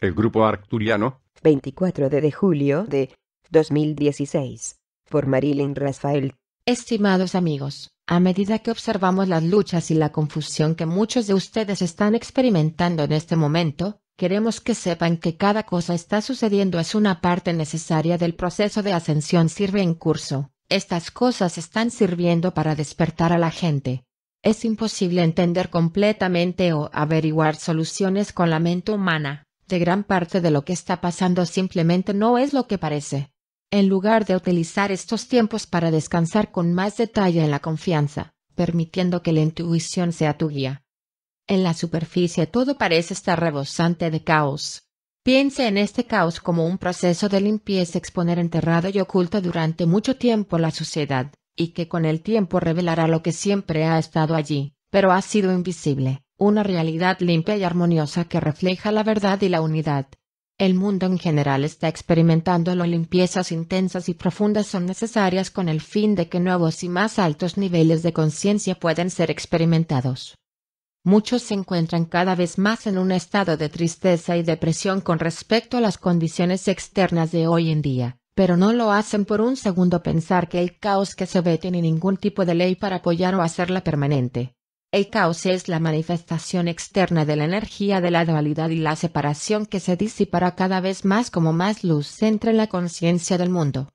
el grupo arcturiano. 24 de julio de 2016. Por Marilyn Rafael. Estimados amigos, a medida que observamos las luchas y la confusión que muchos de ustedes están experimentando en este momento, queremos que sepan que cada cosa está sucediendo es una parte necesaria del proceso de ascensión sirve en curso. Estas cosas están sirviendo para despertar a la gente. Es imposible entender completamente o averiguar soluciones con la mente humana, de gran parte de lo que está pasando simplemente no es lo que parece. En lugar de utilizar estos tiempos para descansar con más detalle en la confianza, permitiendo que la intuición sea tu guía. En la superficie todo parece estar rebosante de caos. Piense en este caos como un proceso de limpieza exponer enterrado y oculto durante mucho tiempo la suciedad, y que con el tiempo revelará lo que siempre ha estado allí, pero ha sido invisible una realidad limpia y armoniosa que refleja la verdad y la unidad. El mundo en general está experimentando lo Limpiezas intensas y profundas son necesarias con el fin de que nuevos y más altos niveles de conciencia puedan ser experimentados. Muchos se encuentran cada vez más en un estado de tristeza y depresión con respecto a las condiciones externas de hoy en día, pero no lo hacen por un segundo pensar que el caos que se ve tiene ningún tipo de ley para apoyar o hacerla permanente. El caos es la manifestación externa de la energía de la dualidad y la separación que se disipará cada vez más como más luz entra en la conciencia del mundo.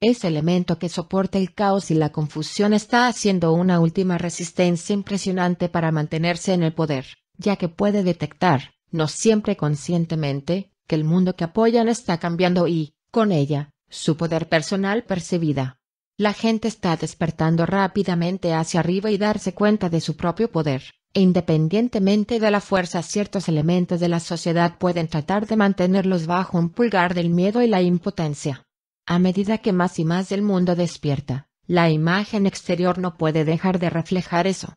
Ese elemento que soporta el caos y la confusión está haciendo una última resistencia impresionante para mantenerse en el poder, ya que puede detectar, no siempre conscientemente, que el mundo que apoyan está cambiando y, con ella, su poder personal percibida. La gente está despertando rápidamente hacia arriba y darse cuenta de su propio poder. E independientemente de la fuerza, ciertos elementos de la sociedad pueden tratar de mantenerlos bajo un pulgar del miedo y la impotencia. A medida que más y más el mundo despierta, la imagen exterior no puede dejar de reflejar eso.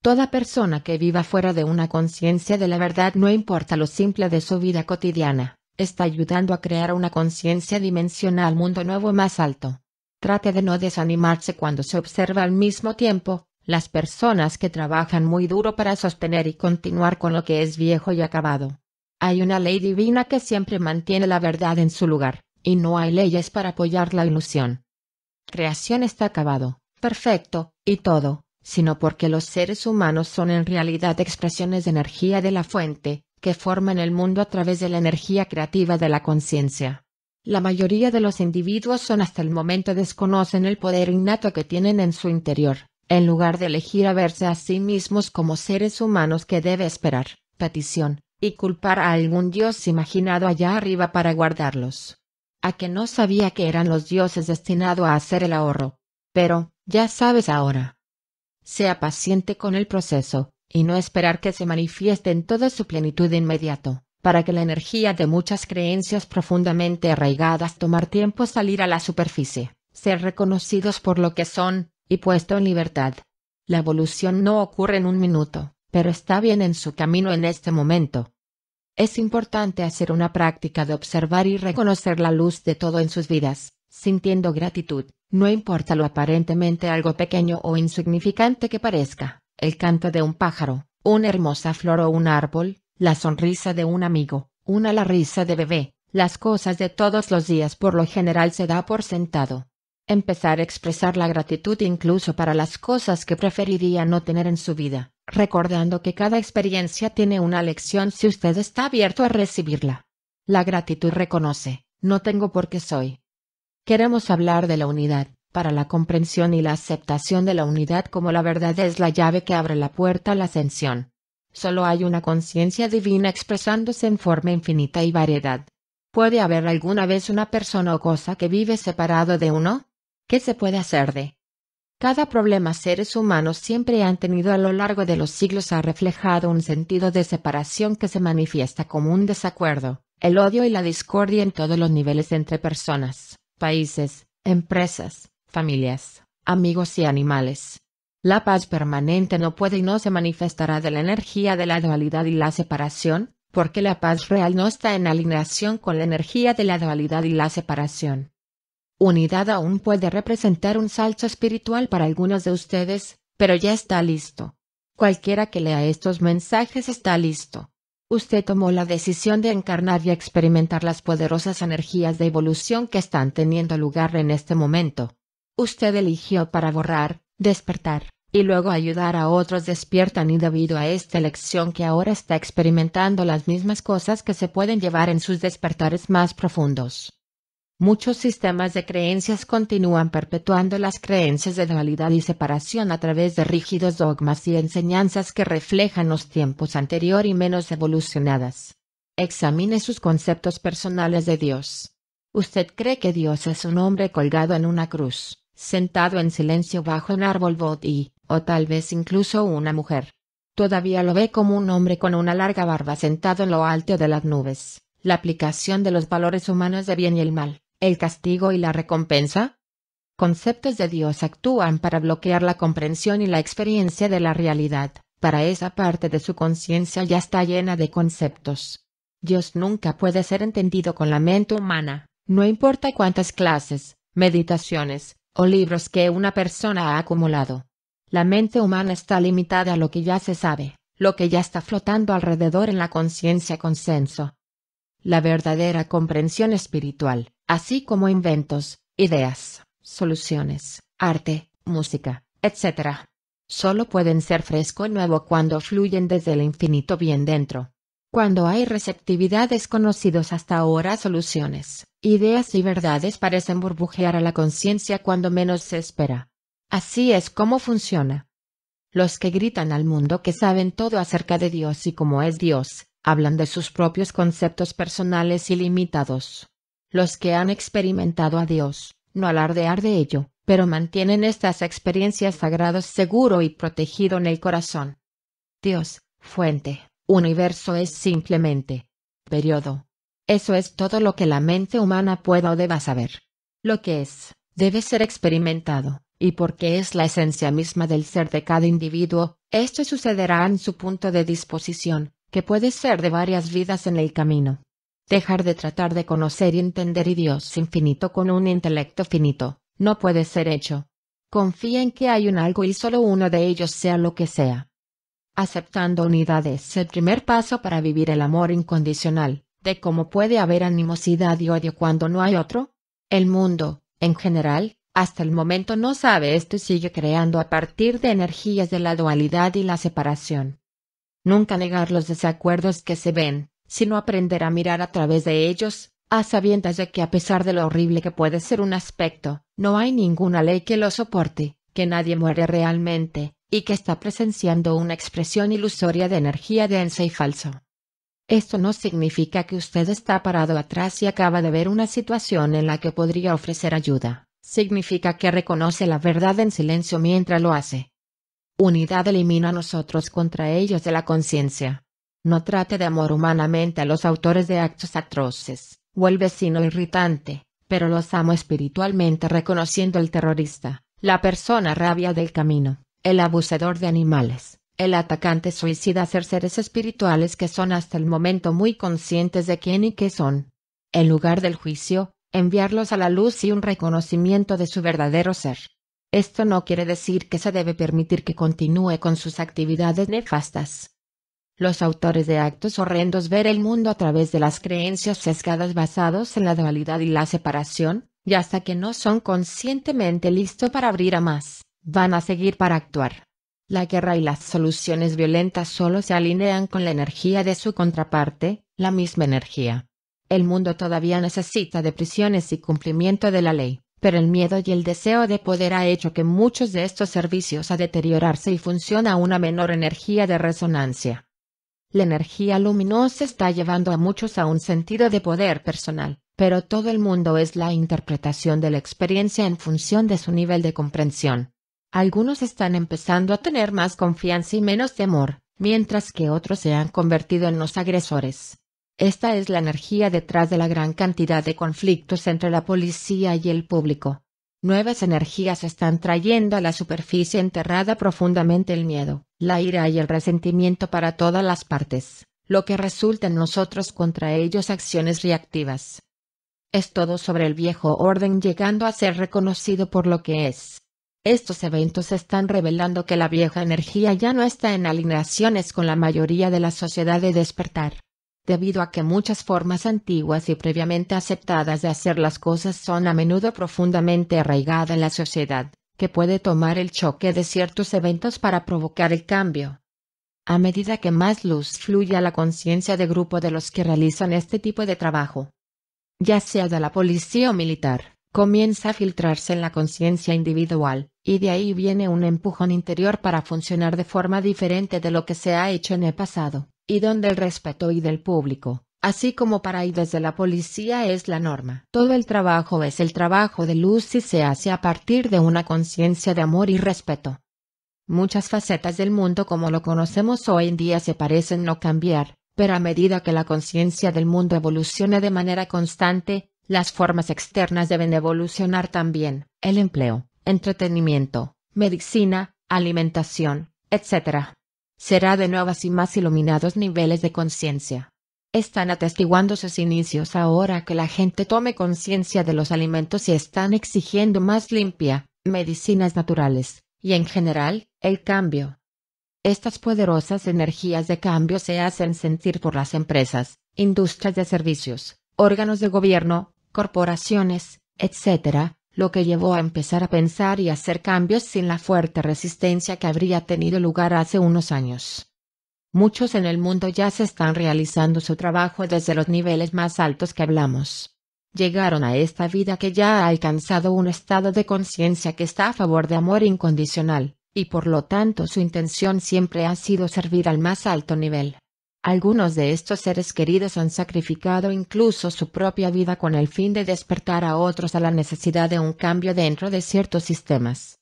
Toda persona que viva fuera de una conciencia de la verdad, no importa lo simple de su vida cotidiana, está ayudando a crear una conciencia dimensional mundo nuevo más alto. Trate de no desanimarse cuando se observa al mismo tiempo las personas que trabajan muy duro para sostener y continuar con lo que es viejo y acabado. Hay una ley divina que siempre mantiene la verdad en su lugar, y no hay leyes para apoyar la ilusión. Creación está acabado, perfecto, y todo, sino porque los seres humanos son en realidad expresiones de energía de la fuente, que forman el mundo a través de la energía creativa de la conciencia. La mayoría de los individuos son hasta el momento desconocen el poder innato que tienen en su interior, en lugar de elegir a verse a sí mismos como seres humanos que debe esperar, petición, y culpar a algún dios imaginado allá arriba para guardarlos. A que no sabía que eran los dioses destinados a hacer el ahorro. Pero, ya sabes ahora. Sea paciente con el proceso, y no esperar que se manifieste en toda su plenitud inmediato para que la energía de muchas creencias profundamente arraigadas tomar tiempo salir a la superficie, ser reconocidos por lo que son, y puesto en libertad. La evolución no ocurre en un minuto, pero está bien en su camino en este momento. Es importante hacer una práctica de observar y reconocer la luz de todo en sus vidas, sintiendo gratitud, no importa lo aparentemente algo pequeño o insignificante que parezca, el canto de un pájaro, una hermosa flor o un árbol, la sonrisa de un amigo, una la risa de bebé, las cosas de todos los días por lo general se da por sentado. Empezar a expresar la gratitud incluso para las cosas que preferiría no tener en su vida, recordando que cada experiencia tiene una lección si usted está abierto a recibirla. La gratitud reconoce, no tengo por qué soy. Queremos hablar de la unidad, para la comprensión y la aceptación de la unidad como la verdad es la llave que abre la puerta a la ascensión. Solo hay una conciencia divina expresándose en forma infinita y variedad. ¿Puede haber alguna vez una persona o cosa que vive separado de uno? ¿Qué se puede hacer de? Cada problema seres humanos siempre han tenido a lo largo de los siglos ha reflejado un sentido de separación que se manifiesta como un desacuerdo, el odio y la discordia en todos los niveles entre personas, países, empresas, familias, amigos y animales. La paz permanente no puede y no se manifestará de la energía de la dualidad y la separación, porque la paz real no está en alineación con la energía de la dualidad y la separación. Unidad aún puede representar un salto espiritual para algunos de ustedes, pero ya está listo. Cualquiera que lea estos mensajes está listo. Usted tomó la decisión de encarnar y experimentar las poderosas energías de evolución que están teniendo lugar en este momento. Usted eligió para borrar, despertar, y luego ayudar a otros despiertan y debido a esta elección que ahora está experimentando las mismas cosas que se pueden llevar en sus despertares más profundos. Muchos sistemas de creencias continúan perpetuando las creencias de dualidad y separación a través de rígidos dogmas y enseñanzas que reflejan los tiempos anterior y menos evolucionadas. Examine sus conceptos personales de Dios. Usted cree que Dios es un hombre colgado en una cruz, sentado en silencio bajo un árbol bot o tal vez incluso una mujer. Todavía lo ve como un hombre con una larga barba sentado en lo alto de las nubes. La aplicación de los valores humanos de bien y el mal, el castigo y la recompensa. Conceptos de Dios actúan para bloquear la comprensión y la experiencia de la realidad, para esa parte de su conciencia ya está llena de conceptos. Dios nunca puede ser entendido con la mente humana, no importa cuántas clases, meditaciones, o libros que una persona ha acumulado. La mente humana está limitada a lo que ya se sabe, lo que ya está flotando alrededor en la conciencia consenso. La verdadera comprensión espiritual, así como inventos, ideas, soluciones, arte, música, etc., solo pueden ser fresco y nuevo cuando fluyen desde el infinito bien dentro. Cuando hay receptividad desconocidos hasta ahora soluciones, Ideas y verdades parecen burbujear a la conciencia cuando menos se espera. Así es como funciona. Los que gritan al mundo que saben todo acerca de Dios y cómo es Dios, hablan de sus propios conceptos personales y limitados. Los que han experimentado a Dios, no alardear de ello, pero mantienen estas experiencias sagradas seguro y protegido en el corazón. Dios, fuente, universo es simplemente periodo, eso es todo lo que la mente humana pueda o deba saber. Lo que es, debe ser experimentado, y porque es la esencia misma del ser de cada individuo, esto sucederá en su punto de disposición, que puede ser de varias vidas en el camino. Dejar de tratar de conocer y entender y Dios infinito con un intelecto finito, no puede ser hecho. Confía en que hay un algo y solo uno de ellos sea lo que sea. Aceptando unidades es el primer paso para vivir el amor incondicional, de cómo puede haber animosidad y odio cuando no hay otro? El mundo, en general, hasta el momento no sabe esto y sigue creando a partir de energías de la dualidad y la separación. Nunca negar los desacuerdos que se ven, sino aprender a mirar a través de ellos, a sabiendas de que a pesar de lo horrible que puede ser un aspecto, no hay ninguna ley que lo soporte, que nadie muere realmente, y que está presenciando una expresión ilusoria de energía densa y falso. Esto no significa que usted está parado atrás y acaba de ver una situación en la que podría ofrecer ayuda. Significa que reconoce la verdad en silencio mientras lo hace. Unidad elimina a nosotros contra ellos de la conciencia. No trate de amor humanamente a los autores de actos atroces, o el vecino irritante, pero los amo espiritualmente reconociendo el terrorista, la persona rabia del camino, el abusador de animales, el atacante suicida ser seres espirituales que son hasta el momento muy conscientes de quién y qué son. En lugar del juicio, enviarlos a la luz y un reconocimiento de su verdadero ser. Esto no quiere decir que se debe permitir que continúe con sus actividades nefastas. Los autores de actos horrendos ver el mundo a través de las creencias sesgadas basados en la dualidad y la separación, y hasta que no son conscientemente listos para abrir a más, van a seguir para actuar. La guerra y las soluciones violentas solo se alinean con la energía de su contraparte, la misma energía. El mundo todavía necesita de prisiones y cumplimiento de la ley, pero el miedo y el deseo de poder ha hecho que muchos de estos servicios a deteriorarse y funciona a una menor energía de resonancia. La energía luminosa está llevando a muchos a un sentido de poder personal, pero todo el mundo es la interpretación de la experiencia en función de su nivel de comprensión. Algunos están empezando a tener más confianza y menos temor, mientras que otros se han convertido en los agresores. Esta es la energía detrás de la gran cantidad de conflictos entre la policía y el público. Nuevas energías están trayendo a la superficie enterrada profundamente el miedo, la ira y el resentimiento para todas las partes, lo que resulta en nosotros contra ellos acciones reactivas. Es todo sobre el viejo orden llegando a ser reconocido por lo que es. Estos eventos están revelando que la vieja energía ya no está en alineaciones con la mayoría de la sociedad de despertar. Debido a que muchas formas antiguas y previamente aceptadas de hacer las cosas son a menudo profundamente arraigadas en la sociedad, que puede tomar el choque de ciertos eventos para provocar el cambio. A medida que más luz fluye a la conciencia de grupo de los que realizan este tipo de trabajo, ya sea de la policía o militar, comienza a filtrarse en la conciencia individual, y de ahí viene un empujón interior para funcionar de forma diferente de lo que se ha hecho en el pasado, y donde el respeto y del público, así como para ir desde la policía es la norma. Todo el trabajo es el trabajo de luz y se hace a partir de una conciencia de amor y respeto. Muchas facetas del mundo como lo conocemos hoy en día se parecen no cambiar, pero a medida que la conciencia del mundo evolucione de manera constante, las formas externas deben evolucionar también, el empleo, entretenimiento, medicina, alimentación, etc. Será de nuevas y más iluminados niveles de conciencia. Están atestiguando sus inicios ahora que la gente tome conciencia de los alimentos y están exigiendo más limpia, medicinas naturales, y en general, el cambio. Estas poderosas energías de cambio se hacen sentir por las empresas, industrias de servicios, órganos de gobierno, corporaciones, etc., lo que llevó a empezar a pensar y hacer cambios sin la fuerte resistencia que habría tenido lugar hace unos años. Muchos en el mundo ya se están realizando su trabajo desde los niveles más altos que hablamos. Llegaron a esta vida que ya ha alcanzado un estado de conciencia que está a favor de amor incondicional, y por lo tanto su intención siempre ha sido servir al más alto nivel. Algunos de estos seres queridos han sacrificado incluso su propia vida con el fin de despertar a otros a la necesidad de un cambio dentro de ciertos sistemas.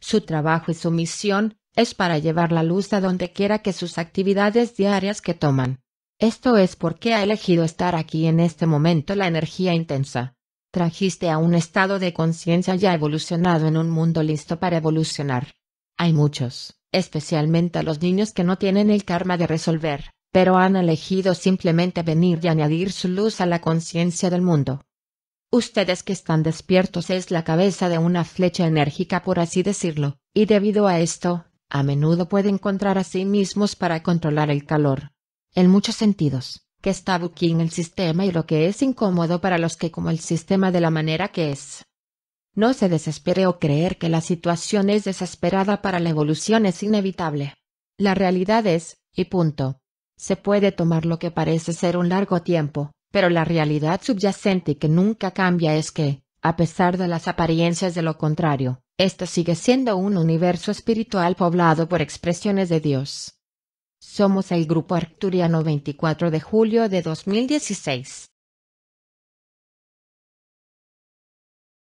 Su trabajo y su misión es para llevar la luz a donde quiera que sus actividades diarias que toman. Esto es porque ha elegido estar aquí en este momento la energía intensa. Trajiste a un estado de conciencia ya evolucionado en un mundo listo para evolucionar. Hay muchos, especialmente a los niños que no tienen el karma de resolver pero han elegido simplemente venir y añadir su luz a la conciencia del mundo. Ustedes que están despiertos es la cabeza de una flecha enérgica por así decirlo, y debido a esto, a menudo pueden encontrar a sí mismos para controlar el calor. En muchos sentidos, que está en el sistema y lo que es incómodo para los que como el sistema de la manera que es. No se desespere o creer que la situación es desesperada para la evolución es inevitable. La realidad es, y punto. Se puede tomar lo que parece ser un largo tiempo, pero la realidad subyacente que nunca cambia es que, a pesar de las apariencias de lo contrario, esto sigue siendo un universo espiritual poblado por expresiones de Dios. Somos el Grupo Arcturiano 24 de julio de 2016.